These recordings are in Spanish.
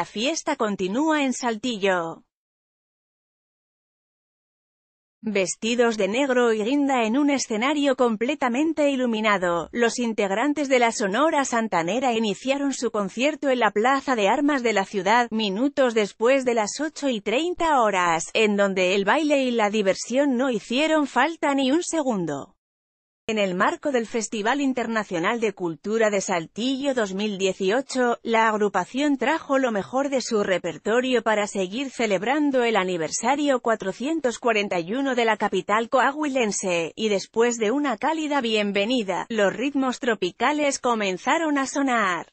la fiesta continúa en Saltillo. Vestidos de negro y guinda en un escenario completamente iluminado, los integrantes de la Sonora Santanera iniciaron su concierto en la Plaza de Armas de la ciudad, minutos después de las 8 y 30 horas, en donde el baile y la diversión no hicieron falta ni un segundo. En el marco del Festival Internacional de Cultura de Saltillo 2018, la agrupación trajo lo mejor de su repertorio para seguir celebrando el aniversario 441 de la capital coahuilense, y después de una cálida bienvenida, los ritmos tropicales comenzaron a sonar.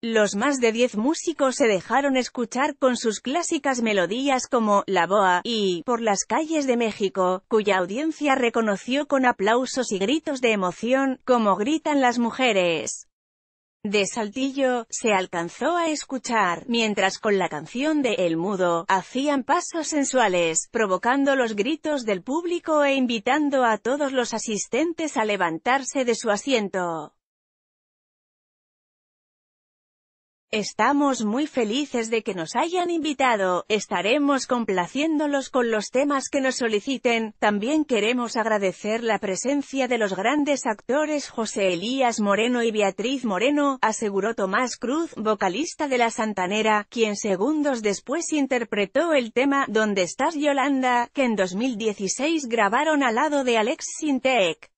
Los más de diez músicos se dejaron escuchar con sus clásicas melodías como La Boa y Por las calles de México, cuya audiencia reconoció con aplausos y gritos de emoción, como gritan las mujeres. De Saltillo, se alcanzó a escuchar, mientras con la canción de El Mudo, hacían pasos sensuales, provocando los gritos del público e invitando a todos los asistentes a levantarse de su asiento. Estamos muy felices de que nos hayan invitado, estaremos complaciéndolos con los temas que nos soliciten, también queremos agradecer la presencia de los grandes actores José Elías Moreno y Beatriz Moreno, aseguró Tomás Cruz, vocalista de La Santanera, quien segundos después interpretó el tema ¿Dónde estás Yolanda?, que en 2016 grabaron al lado de Alex Sintek.